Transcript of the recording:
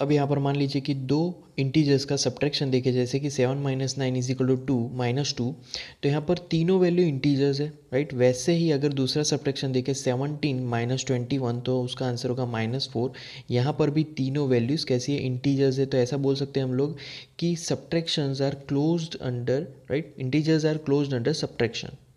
अब यहाँ पर मान लीजिए कि दो इंटीजर्स का सब्ट्रैक्शन देखे जैसे कि seven minus nine is equal to two minus two तो यहाँ पर तीनों वैल्यू इंटीजर्स है राइट वैसे ही अगर दूसरा सब्ट्रैक्शन देखे सेवनटीन माइनस ट्वेंटी वन तो उसका आंसर होगा माइनस फोर यहाँ पर भी तीनों वैल्यूज़ कैसी है इंटीजर्स है तो ऐसा बोल सकते हैं हम लोग कि subtraction are close under right integers are close under subtraction